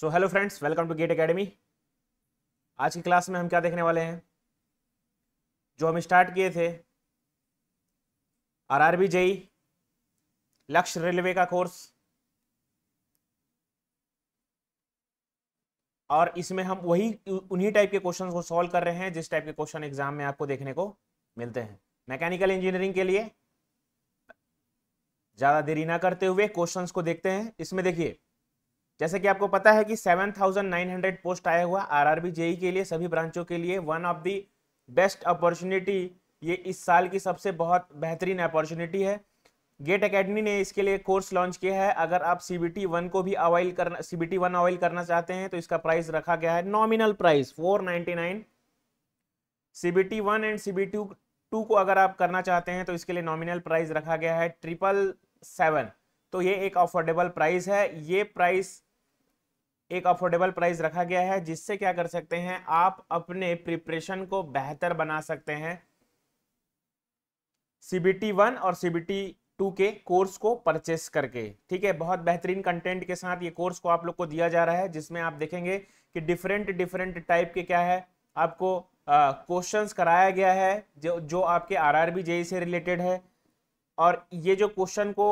So hello friends welcome to GATE academy आज की class में हम क्या देखने वाले हैं जो हम स्टार्ट किए थे R R B JE Lakshya railway का कोर्स और इसमें हम वही उन्हीं टाइप के क्वेश्चंस को सॉल्व कर रहे हैं जिस टाइप के क्वेश्चन एग्जाम में आपको देखने को मिलते हैं मैकेनिकल इंजीनियरिंग के लिए ज़्यादा देरी ना करते हुए क्वेश्चंस को देखते हैं इसमें देखिए जैसे कि आपको पता है कि 7,900 पोस्ट आया हुआ आरआरबी जेई के लिए सभी ब्रांचों के लिए one of the best opportunity ये इस साल की सबसे बहुत बेहतरीन अपॉर्चुनिटी है गेट एकेडमी ने इसके लिए कोर्स लॉन्च किया है अगर आप सी बी वन को भी अवाइल करना C B T one avail करना चाहते हैं तो इसका प्राइस रखा गया है nominal price four ninety nine C B T one and C B two two को अगर आप करना चाहते हैं तो इसके लिए नॉमिनल प्राइस रखा गया है ट्रिपल सेवन तो ये एक अफोर्डेबल प्राइस है ये प्राइस एक अफोर्डेबल प्राइस रखा गया है जिससे क्या कर सकते हैं आप अपने प्रिपरेशन को बेहतर बना सकते हैं सीबीटी वन और सीबीटी टू के कोर्स को परचेस करके ठीक है बहुत बेहतरीन कंटेंट के साथ ये कोर्स को आप लोग को दिया जा रहा है जिसमें आप देखेंगे कि डिफरेंट डिफरेंट टाइप के क्या है आपको क्वेश्चन uh, कराया गया है जो जो आपके बी जेई से रिलेटेड है और ये जो क्वेश्चन को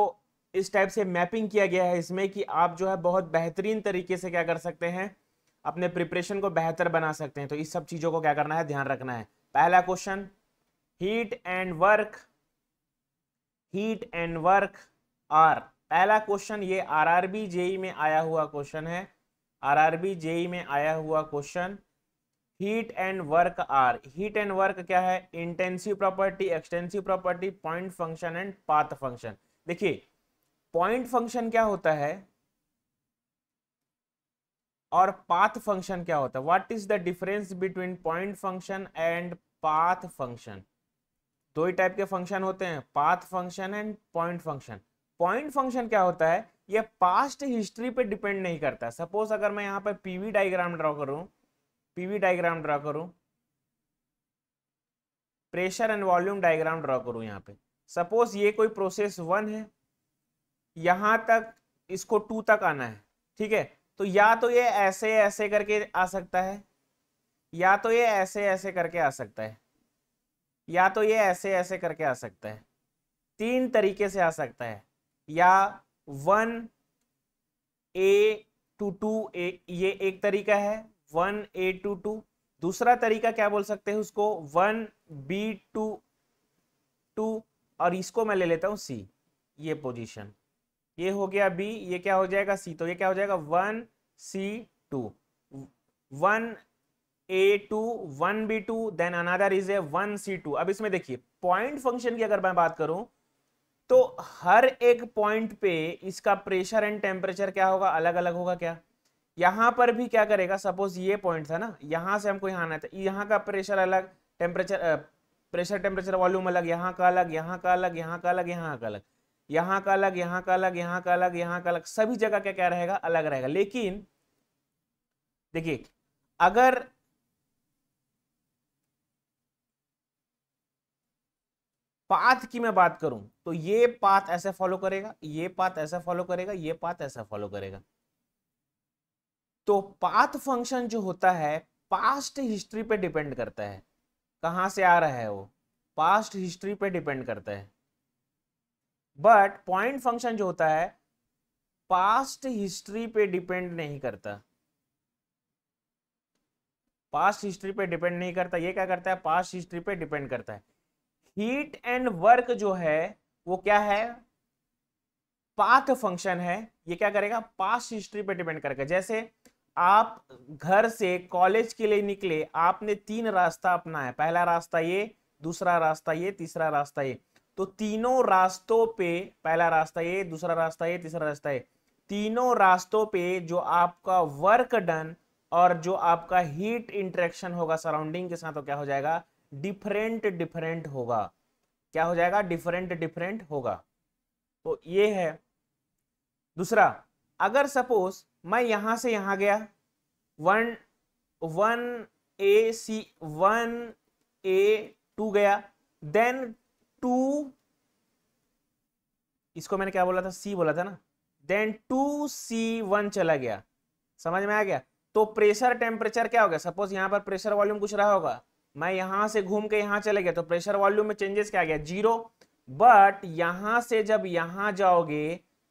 इस टाइप से मैपिंग किया गया है इसमें कि आप जो है बहुत बेहतरीन तरीके से क्या कर सकते हैं अपने प्रिपरेशन को बेहतर बना सकते हैं तो इस सब चीज़ों को क्या करना है ध्यान रखना है पहला question heat and work heat and work are पहला क्वेश्चन ये आरआरबी जेई e में आया हुआ क्वेश्चन है आरआरबी जेई e में आया हुआ question heat and work are heat and work क्या है intensive property extensive property point function and path function देखिए पॉइंट फंक्शन क्या होता है और पाथ फंक्शन क्या होता है what is the difference between point function and path function दो ही टाइप के फंक्शन होते हैं path function and point function point function क्या होता है यह पास्ट हिस्ट्री पे डिपेंड नहीं करता सपोज अगर मैं यहाँ पर पीवी डायग्राम ड्रॉ करूं पीवी डायग्राम ड्रॉ करूं pressure and volume diagram draw करूं यहाँ पे सपोज ये कोई प्रोसेस वन है यहाँ तक इसको टू तक आना है ठीक है तो या तो ये ऐसे ऐसे करके आ सकता है या तो ये ऐसे ऐसे करके आ सकता है या तो ये ऐसे ऐसे करके आ सकता है तीन तरीके से आ सकता है या one A two two A ये एक तरीका है वन ए टू टू दूसरा तरीका क्या बोल सकते हैं उसको वन बी टू टू और इसको मैं ले लेता हूँ सी ये पोजीशन ये हो गया बी ये क्या हो जाएगा सी तो ये क्या हो जाएगा one C two one A two one B two then another is A one C two अब इसमें देखिए पॉइंट फंक्शन की अगर मैं बात करूं तो हर एक पॉइंट पे इसका प्रेशर एंड टेम्परेचर क्या होगा अलग अलग होगा क्या यहां पर भी क्या करेगा सपोज ये पॉइंट था ना यहां से हमको यहां आना था तो यहाँ का प्रेशर अलग टेम्परेचर प्रेशर टेम्परेचर वॉल्यूम अलग यहाँ का अलग यहाँ का अलग यहाँ का अलग यहाँ का अलग यहां का अलग यहां का अलग यहाँ का अलग यहाँ का अलग सभी जगह क्या क्या रहेगा अलग रहेगा लेकिन देखिए अगर पाथ की मैं बात करूं तो ये पाथ ऐसे फॉलो करेगा ये पाथ ऐसा फॉलो करेगा ये पाथ ऐसा फॉलो करेगा तो पाथ फंक्शन जो होता है पास्ट हिस्ट्री पे डिपेंड करता है कहां से आ रहा है वो पास्ट हिस्ट्री पे डिपेंड करता है बट पॉइंट फंक्शन जो होता है पास्ट हिस्ट्री पे डिपेंड नहीं करता पास्ट हिस्ट्री पे डिपेंड नहीं करता ये क्या करता है पास्ट हिस्ट्री पे डिपेंड करता है हीट एंड वर्क जो है वो क्या है पाथ फंक्शन है ये क्या करेगा पास्ट हिस्ट्री पे डिपेंड करेगा जैसे आप घर से कॉलेज के लिए निकले आपने तीन रास्ता अपना है पहला रास्ता ये दूसरा रास्ता ये तीसरा रास्ता ये तो तीनों रास्तों पे पहला रास्ता ये दूसरा रास्ता ये तीसरा रास्ता ये तीनों रास्तों पे जो आपका वर्क डन और जो आपका हीट इंट्रेक्शन होगा सराउंडिंग के साथ तो क्या हो जाएगा डिफरेंट डिफरेंट होगा क्या हो जाएगा डिफरेंट डिफरेंट होगा तो ये है दूसरा अगर सपोज मैं यहां से यहां गया one one A C one A two गया देन टू इसको मैंने क्या बोला था सी बोला था ना देन टू सी वन चला गया समझ में आ गया तो प्रेशर टेम्परेचर क्या हो गया सपोज यहाँ पर प्रेशर वॉल्यूम कुछ रहा होगा मैं यहाँ से घूम के यहाँ चले गया तो प्रेशर वॉल्यूम में चेंजेस क्या आ गया जीरो बट यहां से जब यहाँ जाओगे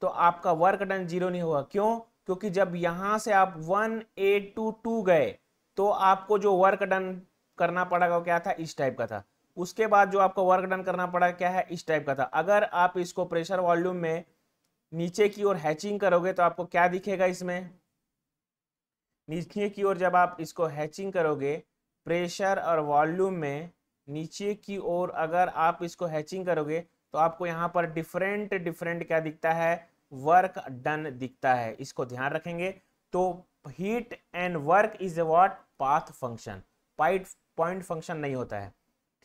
तो आपका वर्क डन जीरो नहीं होगा क्यों क्योंकि जब यहाँ से आप वन एट टू टू गए तो आपको जो वर्क डन करना पड़ेगा वो क्या था इस टाइप का था उसके बाद जो आपको वर्क डन करना पड़ा क्या है इस टाइप का था अगर आप इसको प्रेशर वॉल्यूम में नीचे की ओर हैचिंग करोगे तो आपको क्या दिखेगा इसमें नीचे की ओर जब आप इसको हैचिंग करोगे प्रेशर और वॉल्यूम में नीचे की ओर अगर आप इसको हैचिंग करोगे तो आपको यहाँ पर डिफरेंट डिफरेंट क्या दिखता है वर्क डन दिखता है इसको ध्यान रखेंगे तो heat and work is a what path function point point function नहीं होता है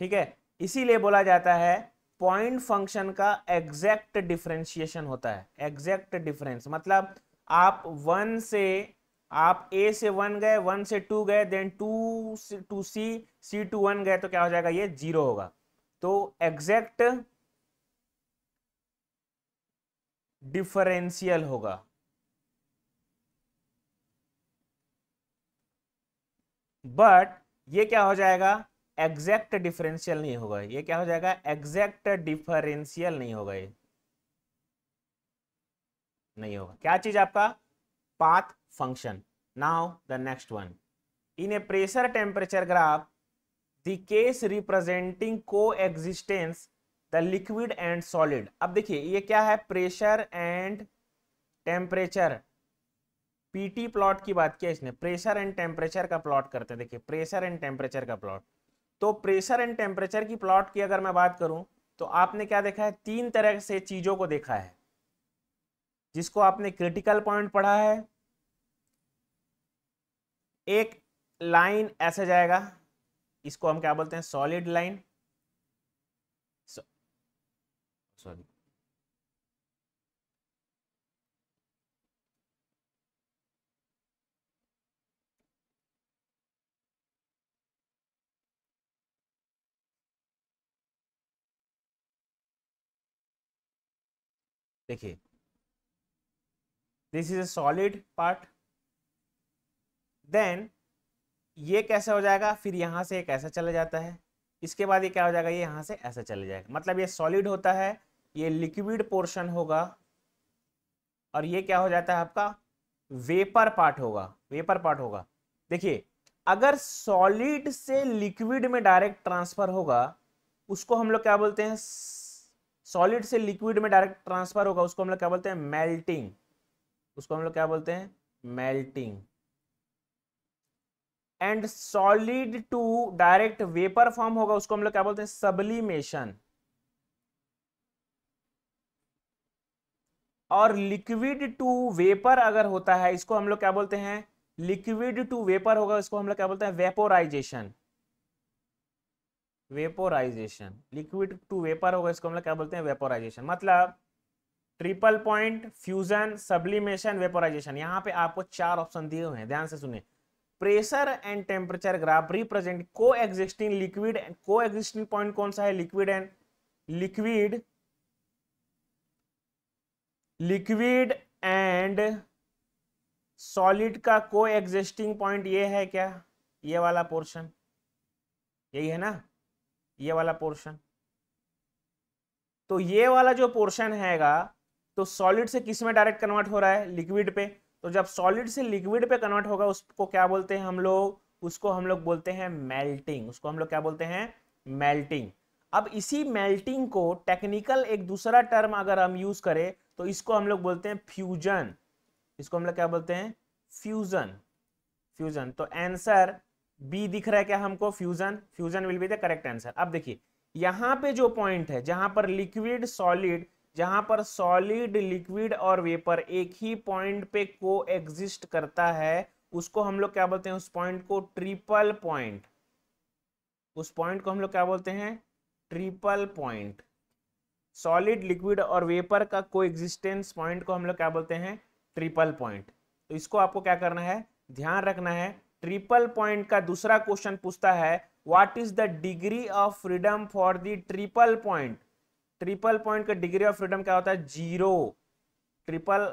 ठीक है इसीलिए बोला जाता है पॉइंट फंक्शन का एग्जैक्ट डिफ्रेंशिएशन होता है एग्जैक्ट डिफरेंस मतलब आप वन से आप ए से वन गए वन से टू गए then two two C C two one गए तो क्या हो जाएगा ये जीरो होगा तो एग्जैक्ट डिफरेंशियल होगा बट ये क्या हो जाएगा एग्जैक्ट डिफरेंशियल नहीं होगा ये क्या हो जाएगा एग्जैक्ट डिफरेंशियल नहीं होगा ये नहीं होगा क्या चीज आपका path function now the next one in a pressure temperature graph the case representing coexistence the liquid and solid अब देखिए ये क्या है pressure and temperature PT plot की बात किया इसने प्रेशर एंड टेम्परेचर का प्लॉट करते हैं देखिए प्रेशर एंड टेम्परेचर का प्लॉट तो प्रेशर एंड टेम्परेचर की प्लॉट की अगर मैं बात करूं तो आपने क्या देखा है तीन तरह से चीज़ों को देखा है जिसको आपने क्रिटिकल पॉइंट पढ़ा है एक लाइन ऐसे जाएगा इसको हम क्या बोलते हैं सॉलिड लाइन सॉरी देखिए this is a solid part then ये कैसे हो जाएगा फिर यहां से एक ऐसा चला जाता है इसके बाद ये क्या हो जाएगा ये यहां से ऐसा चला जाएगा मतलब ये सॉलिड होता है ये लिक्विड पोर्शन होगा और ये क्या हो जाता है आपका वेपर पार्ट होगा वेपर पार्ट होगा देखिए अगर सॉलिड से लिक्विड में डायरेक्ट ट्रांसफर होगा उसको हम लोग क्या बोलते हैं सॉलिड से लिक्विड में डायरेक्ट ट्रांसफर होगा उसको हम लोग क्या बोलते हैं मेल्टिंग उसको हम लोग क्या बोलते हैं melting and solid to direct vapour form होगा उसको हम लोग क्या बोलते हैं सबलीमेशन और लिक्विड टू वेपर अगर होता है इसको हम लोग क्या बोलते हैं लिक्विड टू वेपर होगा इसको हम लोग क्या बोलते हैं vaporisation vaporisation liquid to vapour होगा इसको हम लोग क्या बोलते हैं वेपोराइजेशन मतलब triple point fusion sublimation vaporisation यहाँ पे आपको चार ऑप्शन दिए हुए हैं ध्यान से सुने pressure and temperature graph represent coexisting liquid and coexisting point कौन सा है liquid and liquid liquid and solid का को एग्जिस्टिंग पॉइंट ये है क्या ये वाला पोर्शन यही है ना ये वाला पोर्शन तो ये वाला जो पोर्शन हैगा तो सॉलिड से किस में डायरेक्ट कन्वर्ट हो रहा है लिक्विड पे तो जब सॉलिड से लिक्विड पे कन्वर्ट होगा उसको क्या बोलते हैं हम लोग उसको हम लोग बोलते हैं मेल्टिंग उसको हम लोग क्या बोलते हैं मेल्टिंग अब इसी मेल्टिंग को टेक्निकल एक दूसरा टर्म अगर हम यूज करें तो इसको हम लोग बोलते हैं फ्यूजन इसको हम लोग क्या बोलते हैं फ्यूजन फ्यूजन तो आंसर बी दिख रहा है क्या हमको fusion fusion will be the correct answer अब देखिए यहां पे जो पॉइंट है जहां पर लिक्विड सॉलिड जहां पर सॉलिड लिक्विड और वेपर एक ही पॉइंट पे को एग्जिस्ट करता है उसको हम लोग क्या बोलते हैं उस पॉइंट को ट्रिपल पॉइंट उस पॉइंट को हम लोग क्या बोलते हैं ट्रिपल पॉइंट सॉलिड लिक्विड और वेपर का को एग्जिस्टेंस पॉइंट को हम लोग क्या बोलते हैं ट्रिपल पॉइंट तो इसको आपको क्या करना है ध्यान रखना है ट्रिपल पॉइंट का दूसरा क्वेश्चन पूछता है what is the degree of freedom for the triple point triple point का डिग्री ऑफ फ्रीडम क्या होता है जीरो ट्रिपल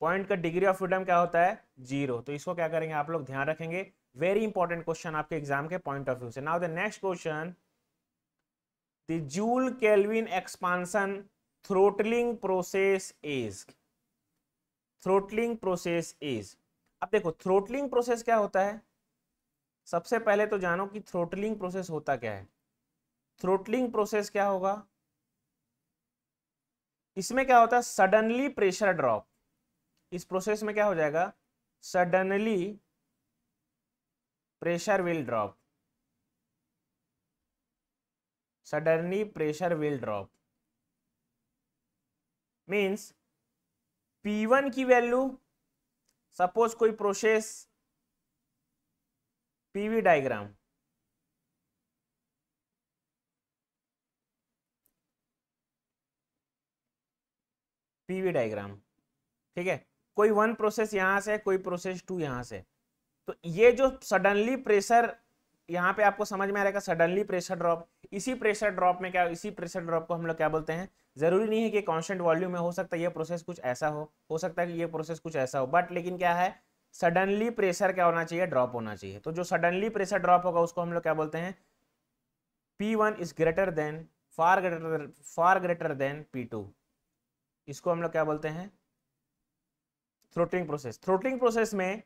पॉइंट का डिग्री ऑफ फ्रीडम क्या होता है जीरो तो इसको क्या करेंगे आप लोग ध्यान रखेंगे वेरी इंपॉर्टेंट क्वेश्चन आपके एग्जाम के पॉइंट ऑफ व्यू से now the next question the Joule Kelvin expansion throttling process is throttling process is अब देखो थ्रोटलिंग प्रोसेस क्या होता है सबसे पहले तो जानो कि थ्रोटलिंग प्रोसेस होता क्या है थ्रोटलिंग प्रोसेस क्या होगा इसमें क्या होता है सडनली प्रेशर ड्रॉप इस प्रोसेस में क्या हो जाएगा suddenly pressure will drop suddenly pressure will drop means P1 की वैल्यू सपोज कोई process PV diagram PV diagram ठीक है कोई वन प्रोसेस यहां से कोई प्रोसेस टू यहां से तो ये जो सडनली प्रेशर यहां पे आपको समझ में आ रहेगा सडनली प्रेशर ड्रॉप इसी प्रेशर ड्रॉप में क्या इसी प्रेशर ड्रॉप को हम लोग क्या बोलते हैं जरूरी नहीं है कि कांस्टेंट वॉल्यूम में हो सकता है ये प्रोसेस कुछ ऐसा हो हो सकता है कि ये प्रोसेस कुछ ऐसा हो बट लेकिन क्या है सडनली प्रेशर क्या होना चाहिए ड्रॉप होना चाहिए तो जो सडनली प्रेशर ड्रॉप होगा उसको हम लोग क्या बोलते हैं P one is greater than far greater far greater than P two इसको हम लोग क्या बोलते हैं थ्रोटलिंग प्रोसेस थ्रोटलिंग प्रोसेस में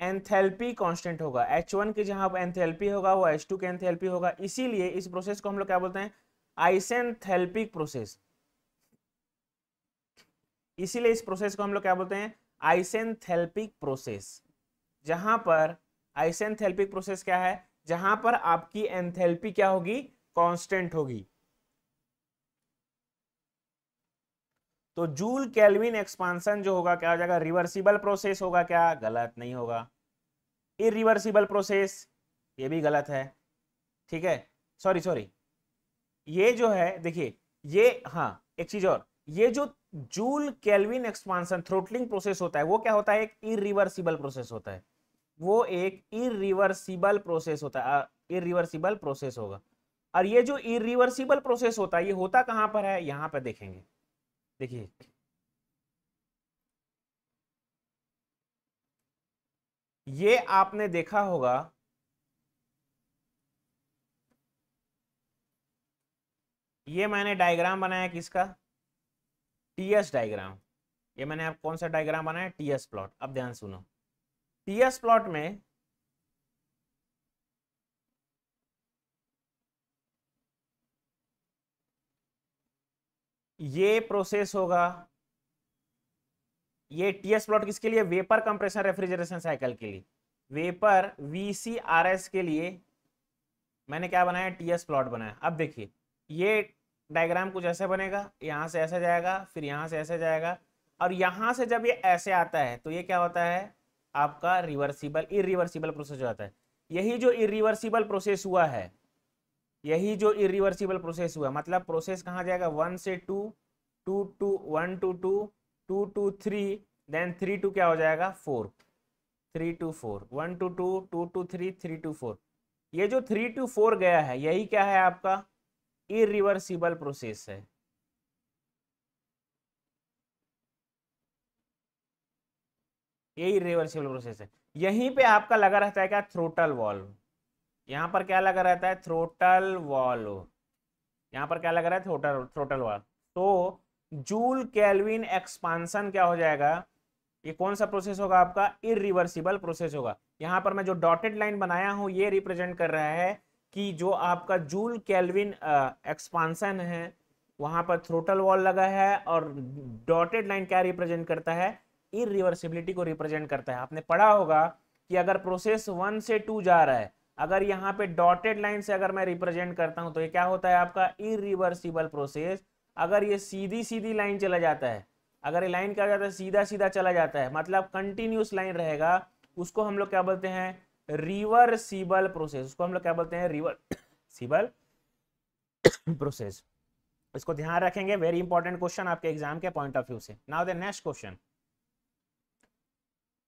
एंथेल्पी कांस्टेंट होगा एच वन के जहां एंथेल्पी होगा वो एच टू के एंथेल्पी होगा इसीलिए इस प्रोसेस को हम लोग क्या बोलते हैं आइसेंथेल्पिक प्रोसेस इसीलिए इस प्रोसेस को हम लोग क्या बोलते हैं आइसेंथेल्पिक प्रोसेस जहां पर आइसेंथेल्पिक प्रोसेस क्या है जहां पर आपकी एंथेल्पी क्या होगी कांस्टेंट होगी तो जूल कैलविन एक्सपांसन जो होगा क्या हो जाएगा रिवर्सिबल प्रोसेस होगा क्या गलत नहीं होगा इरिवर्सिबल प्रोसेस ये भी गलत है ठीक है सॉरी सॉरी ये जो है देखिए ये हाँ एक चीज और ये जो Joule Kelvin expansion throttling process होता है वो क्या होता है एक इरिवर्सिबल प्रोसेस होता है वो एक इरिवर्सिबल प्रोसेस होता है इरिवर्सिबल प्रोसेस होगा और ये जो इरिवर्सिबल प्रोसेस होता है ये होता कहां पर है यहां पर देखेंगे देखिए ये आपने देखा होगा ये मैंने डायग्राम बनाया किसका टीएस डायग्राम ये मैंने आप कौन सा डायग्राम बनाया टीएस प्लॉट अब ध्यान सुनो टीएस प्लॉट में ये प्रोसेस होगा ये टीएस प्लॉट किसके लिए वेपर कंप्रेशन रेफ्रिजरेशन साइकिल के लिए वेपर वीसीआरएस के लिए मैंने क्या बनाया टीएस प्लॉट बनाया अब देखिए ये डायग्राम कुछ ऐसे बनेगा यहां से ऐसे जाएगा फिर यहां से ऐसे जाएगा और यहां से जब ये ऐसे आता है तो ये क्या होता है आपका रिवर्सिबल इरिवर्सिबल प्रोसेस हो जाता है यही जो इरिवर्सिबल प्रोसेस हुआ है यही जो इरिवर्सिबल प्रोसेस हुआ मतलब प्रोसेस कहाँ जाएगा वन से two two two one two two two two three then three two क्या हो जाएगा four three two four one two two two two three three two four ये जो थ्री टू फोर गया है यही क्या है आपका इरिवर्सिबल प्रोसेस है यही रिवर्सिबल प्रोसेस है यहीं पे आपका लगा रहता है क्या थ्रोटल वॉल्व यहाँ पर क्या लगा रहता है थ्रोटल वॉल्व यहाँ पर क्या लगा रहा है थ्रोटल थ्रोटल वॉल्व तो जूल कैलविन एक्सपांसन क्या हो जाएगा ये कौन सा प्रोसेस होगा आपका इरिवर्सिबल प्रोसेस होगा यहाँ पर मैं जो डॉटेड लाइन बनाया हूँ ये रिप्रेजेंट कर रहा है कि जो आपका जूल कैलविन एक्सपांसन है वहाँ पर थ्रोटल वॉल लगा है और डॉटेड लाइन क्या रिप्रेजेंट करता है इरिवर्सिबिलिटी को रिप्रेजेंट करता है आपने पढ़ा होगा कि अगर प्रोसेस वन से टू जा रहा है अगर यहाँ पे डॉटेड लाइन से अगर मैं रिप्रेजेंट करता हूँ तो ये क्या होता है आपका इरिवर्सिबल प्रोसेस अगर ये सीधी सीधी लाइन चला जाता है अगर ये लाइन क्या हो जाता है सीधा सीधा चला जाता है मतलब कंटिन्यूस लाइन रहेगा उसको हम लोग क्या बोलते हैं रिवर्सिबल प्रोसेस उसको हम लोग क्या बोलते हैं रिवर्सिबल प्रोसेस इसको ध्यान रखेंगे वेरी इंपॉर्टेंट क्वेश्चन आपके एग्जाम के पॉइंट ऑफ व्यू से now the next question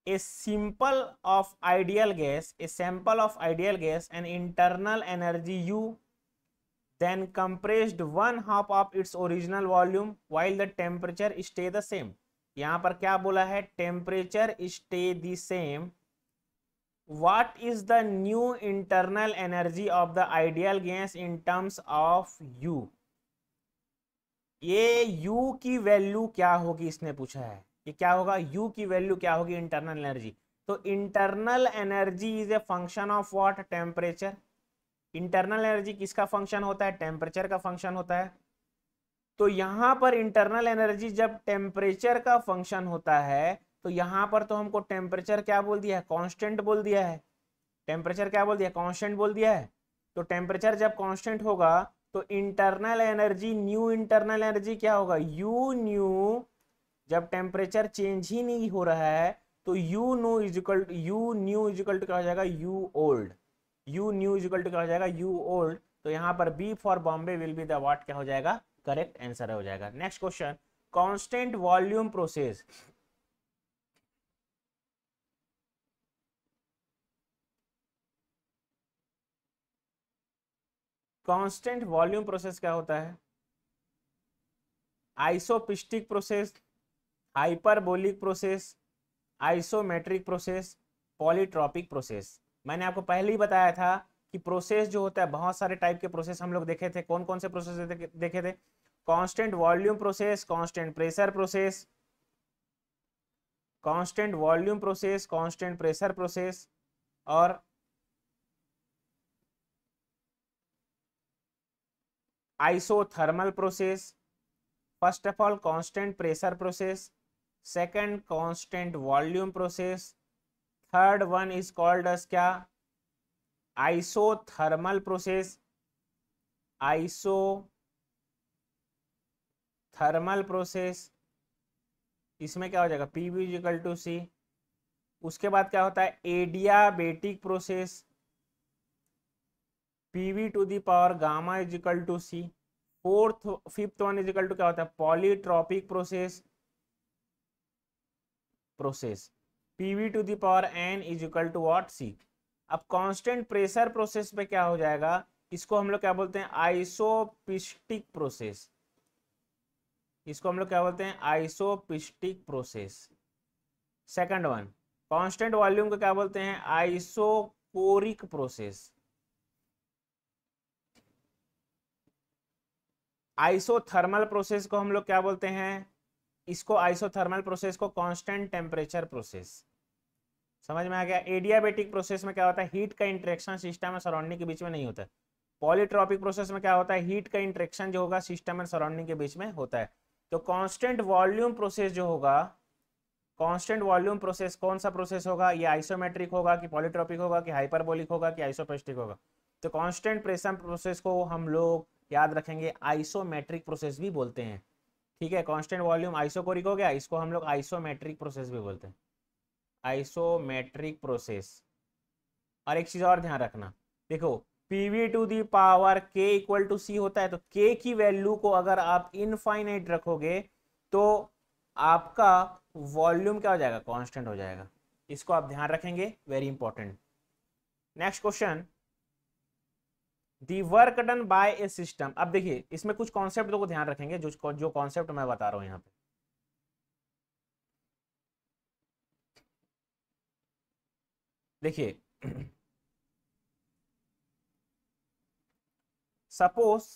a simple of ideal gas a sample of ideal gas an internal energy U then compressed one half of its original volume while the temperature stay the same यहां पर क्या बोला है temperature stay the same what is the new internal energy of the ideal gas in terms of U ये you की value क्या होगी इसने पूछा है ये क्या होगा यू की वैल्यू क्या होगी इंटरनल एनर्जी तो internal energy is a function of what temperature internal energy किसका फंक्शन होता है टेम्परेचर का फंक्शन होता है तो यहां पर इंटरनल एनर्जी जब टेम्परेचर का फंक्शन होता है तो यहां पर तो हमको टेम्परेचर क्या बोल दिया है कांस्टेंट बोल दिया है टेम्परेचर क्या बोल दिया कांस्टेंट बोल दिया है तो टेम्परेचर जब कांस्टेंट होगा तो internal energy new internal energy क्या होगा यू न्यू जब टेम्परेचर चेंज ही नहीं हो रहा है तो U no equal U new equal कहा जाएगा U old U new equal कहा जाएगा यू ओल्ड तो यहाँ पर B for Bombay will be the क्या हो जाएगा करेक्ट आंसर हो जाएगा next question constant volume process constant volume process क्या होता है isopiestic process hyperbolic process isometric process polytropic process मैंने आपको पहले ही बताया था कि प्रोसेस जो होता है बहुत सारे टाइप के प्रोसेस हम लोग देखे थे कौन कौन से प्रोसेस देखे थे constant volume process constant pressure process constant volume process constant pressure process और isothermal process first of all constant pressure process second constant volume process third one is called as क्या isothermal process isothermal process इसमें क्या हो जाएगा P V equal to C उसके बाद क्या होता है adiabatic process P V to the power gamma equal to C fourth fifth one equal to क्या होता है polytropic process process P V to the power N is equal to what C अब constant pressure process पे क्या हो जाएगा इसको हम लोग क्या बोलते हैं आइसोपिस्टिक प्रोसेस इसको हम लोग क्या बोलते हैं isopiestic process second one constant volume को क्या बोलते हैं आइसोकोरिक प्रोसेस आइसोथर्मल प्रोसेस को हम लोग क्या बोलते हैं इसको आइसोथर्मल प्रोसेस को कांस्टेंट टेम्परेचर प्रोसेस समझ में आ गया एडियाबेटिक प्रोसेस में क्या होता है हीट का इंट्रेक्शन सिस्टम और सराउंडिंग के बीच में नहीं होता पॉलीट्रॉपिक प्रोसेस में क्या होता है हीट का इंट्रेक्शन जो होगा सिस्टम और सराउंडिंग के बीच में होता है तो कांस्टेंट वॉल्यूम प्रोसेस जो होगा कांस्टेंट वॉल्यूम प्रोसेस कौन सा प्रोसेस होगा ये आइसोमेट्रिक होगा कि पॉलीट्रॉपिक होगा कि हाइपरबोलिक होगा कि आइसोपेस्टिक होगा तो कांस्टेंट प्रेशर प्रोसेस को हम लोग याद रखेंगे आइसोमेट्रिक प्रोसेस भी बोलते हैं ठीक है कांस्टेंट वॉल्यूम आइसोकोरिक हो गया इसको हम लोग आइसोमेट्रिक प्रोसेस भी बोलते हैं आइसोमेट्रिक प्रोसेस और एक चीज और ध्यान रखना देखो पीवी टू दी पावर के इक्वल टू सी होता है तो के की वैल्यू को अगर आप इनफाइनाइट रखोगे तो आपका वॉल्यूम क्या हो जाएगा कॉन्स्टेंट हो जाएगा इसको आप ध्यान रखेंगे very important next question the work done by a system अब देखिए इसमें कुछ कॉन्सेप्ट को ध्यान रखेंगे जो जो कॉन्सेप्ट मैं बता रहा हूं यहां पे देखिए सपोज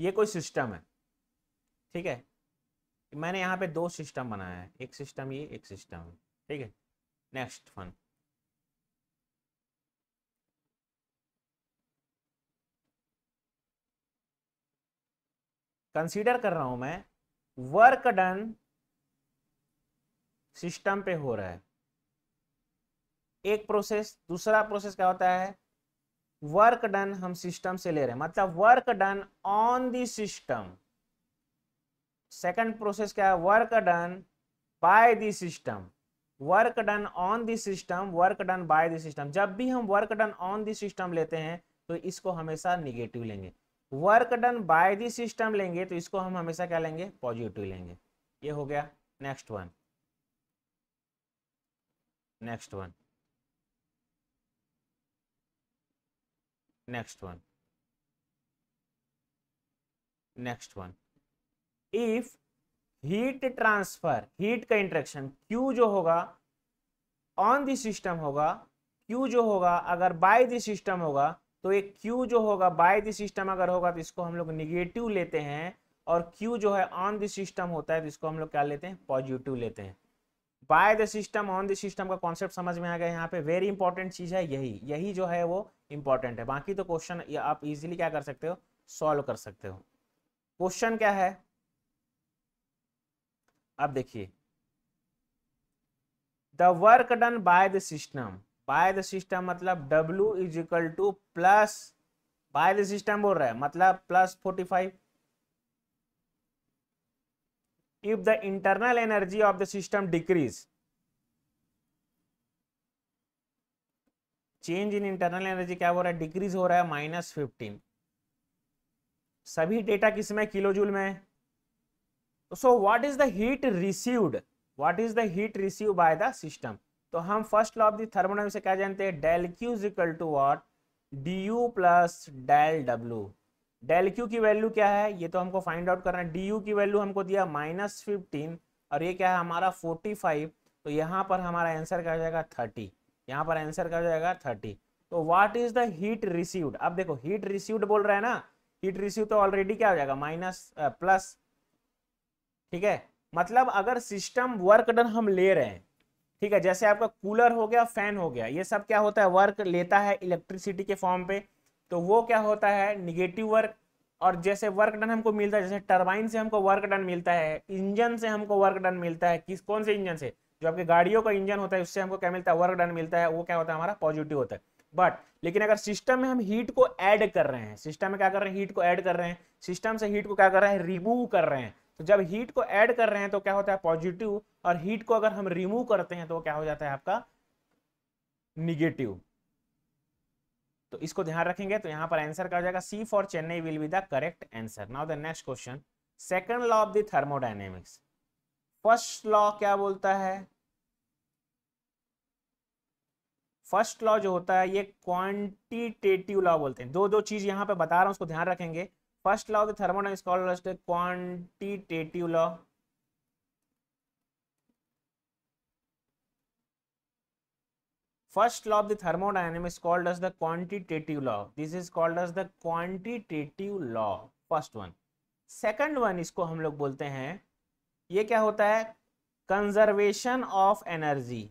ये कोई सिस्टम है ठीक है मैंने यहां पे दो सिस्टम बनाया है एक सिस्टम ये एक सिस्टम ठीक है नेक्स्ट फन कंसीडर कर रहा हूं मैं वर्क डन सिस्टम पे हो रहा है एक प्रोसेस दूसरा प्रोसेस क्या होता है वर्क डन हम सिस्टम से ले रहे हैं मतलब work done on the system second process क्या है work done by the system work done on the system work done by the system जब भी हम work done on the system लेते हैं तो इसको हमेशा निगेटिव लेंगे work done by the system लेंगे तो इसको हम हमेशा क्या लेंगे पॉजिटिव लेंगे ये हो गया next one next one next one next one if heat transfer heat का इंट्रेक्शन क्यू जो होगा ऑन दी सिस्टम होगा क्यू जो होगा अगर बाय द सिस्टम होगा तो ये Q जो होगा बाय द सिस्टम अगर होगा तो इसको हम लोग निगेटिव लेते हैं और Q जो है ऑन द सिस्टम होता है तो इसको हम लोग क्या लेते हैं पॉजिटिव लेते हैं by the system on the system का कॉन्सेप्ट समझ में आ गया यहाँ पे वेरी इंपॉर्टेंट चीज़ है यही यही जो है वो इंपॉर्टेंट है बाकी तो क्वेश्चन आप इजिली क्या कर सकते हो सॉल्व कर सकते हो क्वेश्चन क्या है अब देखिए the work done by the system by the system मतलब W is equal to plus by the system बोल रहा है मतलब plus forty five if the internal energy of the system decrease change in internal energy क्या हो रहा है decrease हो रहा है माइनस फिफ्टीन सभी डेटा किसमें किलोजूल में so what is the heat received what is the heat receive by the system तो हम first law of the thermodynamic से क्या जानते हैं del Q is equal to what D U plus del W del Q की value क्या है ये तो हमको फाइंड आउट करना है डी यू की वैल्यू हमको दिया माइनस फिफ्टीन और ये क्या है हमारा फोर्टी फाइव तो यहाँ पर हमारा आंसर क्या हो जाएगा थर्टी यहाँ पर आंसर क्या हो जाएगा थर्टी तो what is the heat received अब देखो हीट रिसीव्ड बोल रहा है ना हीट रिसीव तो ऑलरेडी क्या हो जाएगा माइनस प्लस uh, ठीक है मतलब अगर सिस्टम वर्क डन हम ले रहे हैं ठीक है जैसे आपका कूलर हो गया फैन हो गया ये सब क्या होता है वर्क लेता है इलेक्ट्रिसिटी के फॉर्म पे तो वो क्या होता है निगेटिव वर्क और जैसे वर्क डन हमको मिलता है जैसे टर्बाइन से हमको वर्क डन मिलता है इंजन से हमको वर्क डन मिलता है किस कौन से इंजन से जो आपके गाड़ियों का इंजन होता है उससे हमको क्या मिलता है वर्क डन मिलता है वो क्या होता है हमारा पॉजिटिव होता है बट लेकिन अगर सिस्टम में हम हीट को ऐड कर रहे हैं सिस्टम में क्या कर रहे हैं हीट को ऐड कर रहे हैं सिस्टम से हीट को क्या कर रहे हैं रिमूव कर रहे हैं तो जब हीट को ऐड कर रहे हैं तो क्या होता है पॉजिटिव और हीट को अगर हम रिमूव करते हैं तो क्या हो जाता है आपका निगेटिव तो इसको ध्यान रखेंगे तो यहां पर आंसर क्या हो जाएगा C for Chennai will be the correct answer now the next question second law of the thermodynamics first law क्या बोलता है फर्स्ट लॉ जो होता है ये क्वांटिटेटिव लॉ बोलते हैं दो दो चीज यहां पे बता रहा हूं उसको ध्यान रखेंगे First law of the thermodynamics called as the quantitative law. First law of the thermodynamics called as the quantitative law. This is called as the quantitative law. First one. Second one इसको हम लोग बोलते हैं ये क्या होता है conservation of energy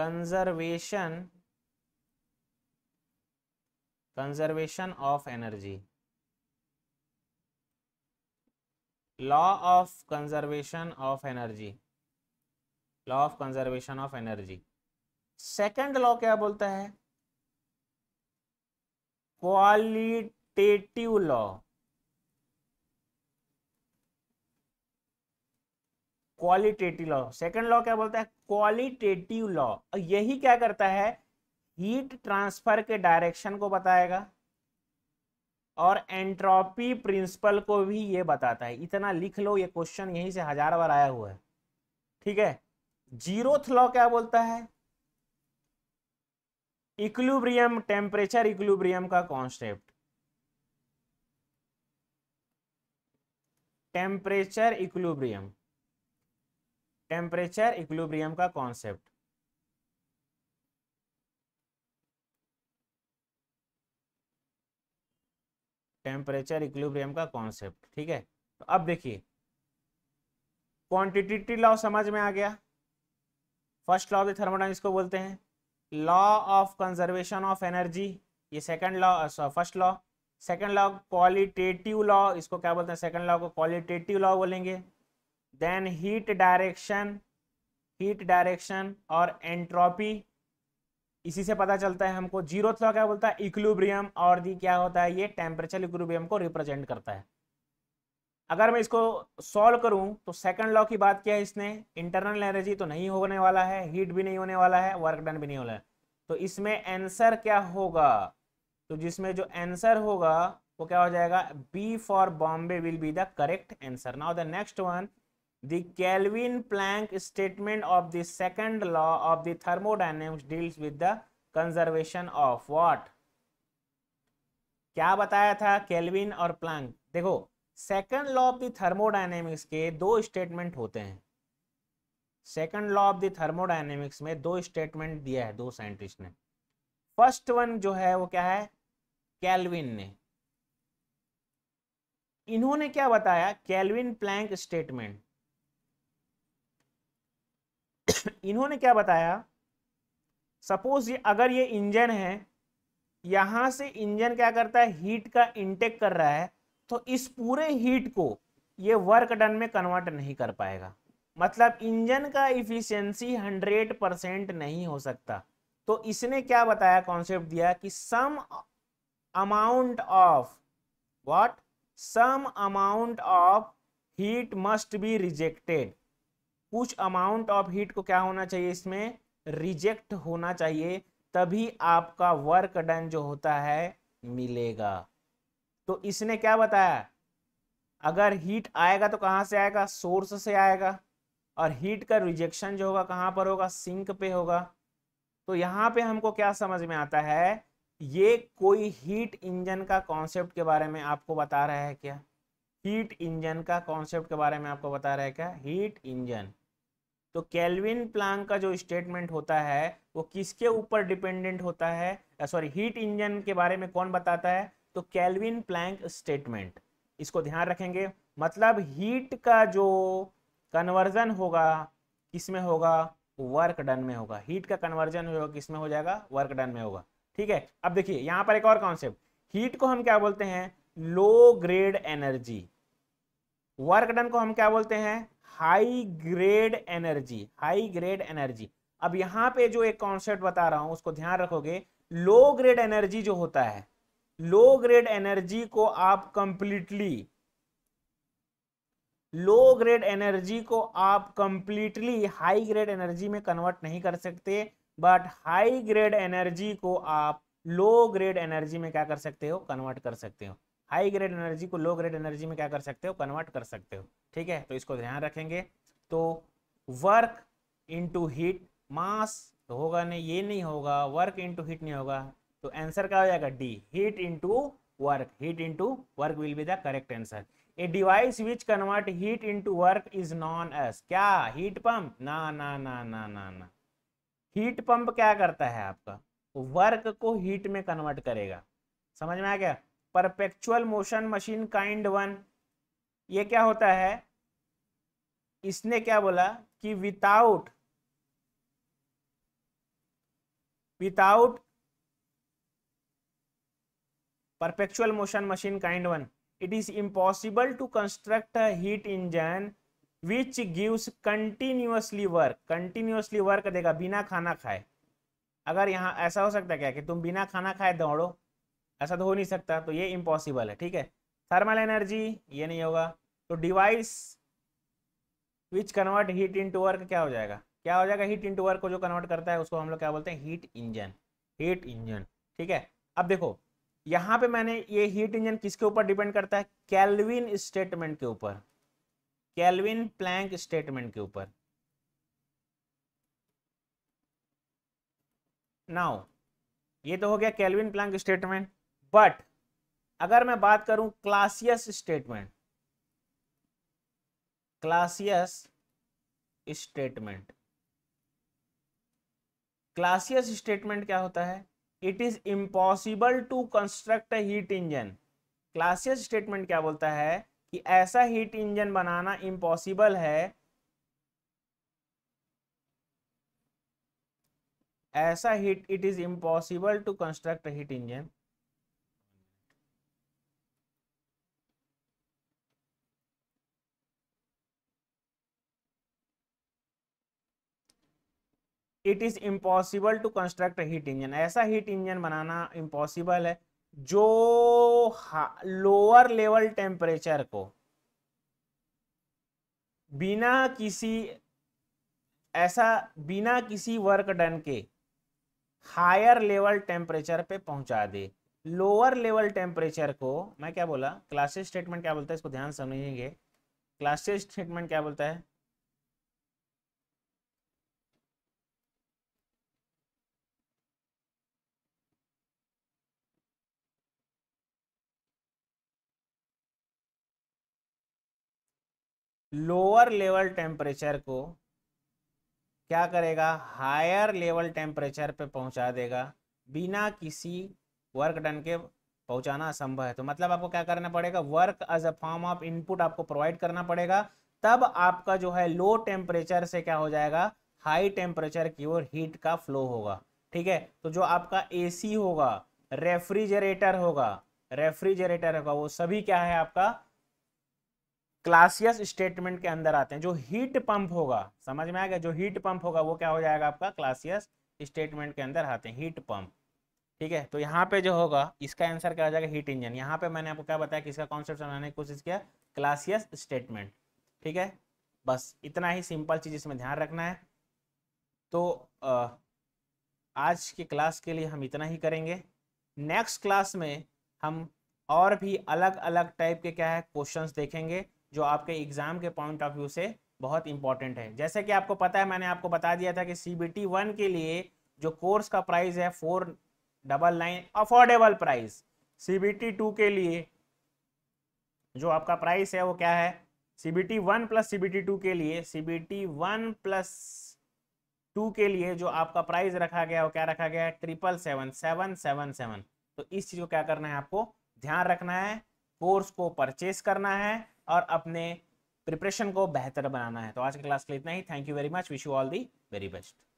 conservation conservation of energy law of conservation of energy law of conservation of energy second law क्या बोलता है qualitative law qualitative law second law क्या बोलता है क्वालिटेटिव लॉ यही क्या करता है हीट ट्रांसफर के डायरेक्शन को बताएगा और एंट्रोपी प्रिंसिपल को भी ये बताता है इतना लिख लो ये क्वेश्चन यहीं से हजार बार आया हुआ है ठीक है जीरोथ लॉ क्या बोलता है इक्लूब्रियम टेम्परेचर इक्लूब्रियम का concept temperature equilibrium temperature equilibrium का कॉन्सेप्ट टेम्परेचर इक्विलिब्रियम का कॉन्सेप्ट ठीक है तो अब देखिए क्वांटिटी लॉ समझ में आ गया फर्स्ट लॉ ऑफ थर्मोडाइनिक्स को बोलते हैं law of conservation of energy ये second law first law second law qualitative law इसको क्या बोलते हैं सेकंड लॉ को क्वालिटेटिव लॉ बोलेंगे then heat direction heat direction और एंट्रोपी इसी से पता चलता है हमको जीरो तो क्या बोलता है इक्लूब्रियम और दी क्या होता है ये टेम्परेचर इक्लूब्रियम को रिप्रेजेंट करता है अगर मैं इसको सॉल्व करूं तो सेकंड लॉ की बात किया है इसने इंटरनल एनर्जी तो नहीं होने वाला है हीट भी नहीं होने वाला है वर्क डन भी नहीं होना है तो इसमें आंसर क्या होगा तो जिसमें जो आंसर होगा वो क्या हो जाएगा B for Bombay will be the correct answer now the next one The Kelvin-Planck statement of the second law of the thermodynamics deals with the conservation of what क्या बताया था केल्विन और प्लैंक देखो second law of the thermodynamics के दो statement होते हैं second law of the thermodynamics में दो स्टेटमेंट दिया है दो साइंटिस्ट ने फर्स्ट वन जो है वो क्या है कैलविन ने इन्होंने क्या बताया कैलविन प्लैंक स्टेटमेंट इन्होंने क्या बताया सपोज ये अगर ये इंजन है यहां से इंजन क्या करता है हीट का इंटेक कर रहा है तो इस पूरे हीट को ये वर्क डन में कन्वर्ट नहीं कर पाएगा मतलब इंजन का इफिशियंसी हंड्रेड परसेंट नहीं हो सकता तो इसने क्या बताया कॉन्सेप्ट दिया कि some amount of what some amount of heat must be rejected कुछ अमाउंट ऑफ हीट को क्या होना चाहिए इसमें रिजेक्ट होना चाहिए तभी आपका वर्क डन जो होता है मिलेगा तो इसने क्या बताया अगर हीट आएगा तो कहाँ से आएगा सोर्स से आएगा और हीट का रिजेक्शन जो होगा कहाँ पर होगा सिंक पे होगा तो यहाँ पे हमको क्या समझ में आता है ये कोई हीट इंजन का कॉन्सेप्ट के बारे में आपको बता रहा है क्या हीट इंजन का कॉन्सेप्ट के बारे में आपको बता रहा है क्या हीट इंजन तो कैलविन प्लांक का जो स्टेटमेंट होता है वो किसके ऊपर डिपेंडेंट होता है सॉरी हीट इंजन के बारे में कौन बताता है तो कैलविन प्लैंक स्टेटमेंट इसको ध्यान रखेंगे मतलब हीट का जो कन्वर्जन होगा किसमें होगा वर्क डन में होगा हीट का कन्वर्जन होगा किसमें हो जाएगा वर्क डन में होगा ठीक है अब देखिए यहां पर एक और कॉन्सेप्ट हीट को हम क्या बोलते हैं low grade energy work done को हम क्या बोलते हैं high grade energy high grade energy अब यहां पे जो एक कॉन्सेप्ट बता रहा हूं उसको ध्यान रखोगे लो ग्रेड एनर्जी जो होता है लो ग्रेड एनर्जी को आप कंप्लीटली लो ग्रेड एनर्जी को आप कंप्लीटली हाई ग्रेड एनर्जी में कन्वर्ट नहीं कर सकते बट हाई ग्रेड एनर्जी को आप लो ग्रेड एनर्जी में क्या कर सकते हो कन्वर्ट कर सकते हो हाई ग्रेड एनर्जी को लो ग्रेड एनर्जी में क्या कर सकते हो कन्वर्ट कर सकते हो ठीक है तो इसको ध्यान रखेंगे तो वर्क इंटू हीट मास तो होगा नहीं ये नहीं होगा वर्क इंटू हीट नहीं होगा तो आंसर क्या हो जाएगा D heat into work heat into work will be the correct answer a device which convert heat into work is known as क्या हीट पंप ना ना ना ना ना ना हीट पंप क्या करता है आपका वर्क को हीट में कन्वर्ट करेगा समझ में आ गया perpetual motion machine kind one ये क्या होता है इसने क्या बोला कि without without perpetual motion machine kind one it is impossible to construct a heat engine which gives continuously work continuously work देगा बिना खाना खाए अगर यहां ऐसा हो सकता है क्या कि तुम बिना खाना खाए दौड़ो ऐसा तो हो नहीं सकता तो ये इम्पॉसिबल है ठीक है थर्मल एनर्जी ये नहीं होगा तो device which convert heat into work क्या हो जाएगा क्या हो जाएगा हीट इन टू वर्क को जो कन्वर्ट करता है उसको हम लोग क्या बोलते हैं हीट इंजन हीट इंजन ठीक है अब देखो यहां पे मैंने ये हीट इंजन किसके ऊपर डिपेंड करता है कैलविन स्टेटमेंट के ऊपर कैलविन प्लैंक स्टेटमेंट के ऊपर नाउ ये तो हो गया कैलविन प्लैंक स्टेटमेंट बट अगर मैं बात करूं Clausius statement Clausius statement Clausius statement क्या होता है it is impossible to construct heat engine Clausius statement क्या बोलता है कि ऐसा हीट इंजन बनाना इम्पॉसिबल है ऐसा heat it is impossible to construct heat engine it is impossible to construct heat engine ऐसा हीट इंजन बनाना इम्पॉसिबल है जो लोअर लेवल टेम्परेचर को बिना किसी ऐसा बिना किसी वर्क डन के हायर लेवल टेम्परेचर पे पहुंचा दे लोअर लेवल टेम्परेचर को मैं क्या बोला क्लासेस स्टेटमेंट क्या बोलता है इसको ध्यान समझेंगे क्लासेस स्टेटमेंट क्या बोलता है लोअर लेवल टेम्परेचर को क्या करेगा हायर लेवल टेम्परेचर पे पहुंचा देगा बिना किसी वर्क डन के पहुंचाना असंभव है तो मतलब आपको क्या करना पड़ेगा work as a form of input आपको प्रोवाइड करना पड़ेगा तब आपका जो है लो टेम्परेचर से क्या हो जाएगा हाई टेम्परेचर की ओर हीट का फ्लो होगा ठीक है तो जो आपका एसी होगा रेफ्रिजरेटर होगा रेफ्रिजरेटर होगा वो सभी क्या है आपका क्लासियस स्टेटमेंट के अंदर आते हैं जो हीट पंप होगा समझ में आएगा जो हीट पंप होगा वो क्या हो जाएगा आपका क्लासियस स्टेटमेंट के अंदर आते हैं हीट पंप ठीक है तो यहाँ पे जो होगा इसका आंसर क्या हो जाएगा हीट इंजन यहाँ पे मैंने आपको क्या बताया कि इसका कॉन्सेप्ट समझाने की कोशिश किया क्लासियस स्टेटमेंट ठीक है बस इतना ही सिंपल चीज़ इसमें ध्यान रखना है तो आज की क्लास के लिए हम इतना ही करेंगे नेक्स्ट क्लास में हम और भी अलग अलग टाइप के क्या है क्वेश्चंस देखेंगे जो आपके एग्ज़ाम के पॉइंट ऑफ व्यू से बहुत इंपॉर्टेंट है जैसे कि आपको पता है मैंने आपको बता दिया था कि सी बी टी वन के लिए जो कोर्स का प्राइस है four double nine affordable price C B T two के लिए जो आपका प्राइस है वो क्या है C B T one plus C B T two के लिए C B T one plus two के लिए जो आपका प्राइस रखा गया वो क्या रखा गया है triple seven seven seven seven तो इस चीज़ को क्या करना है आपको ध्यान रखना है कोर्स को परचेस करना है और अपने प्रिपरेशन को बेहतर बनाना है तो आज के क्लास के लिए इतना ही thank you very much wish you all the very best